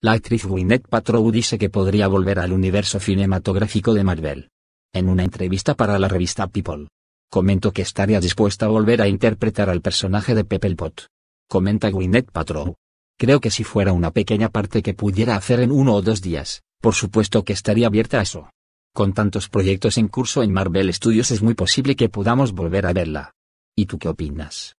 La actriz Gwyneth Paltrow dice que podría volver al universo cinematográfico de Marvel. En una entrevista para la revista People, comentó que estaría dispuesta a volver a interpretar al personaje de Pepper Pot. Comenta Gwyneth Paltrow. Creo que si fuera una pequeña parte que pudiera hacer en uno o dos días, por supuesto que estaría abierta a eso. Con tantos proyectos en curso en Marvel Studios es muy posible que podamos volver a verla. ¿Y tú qué opinas?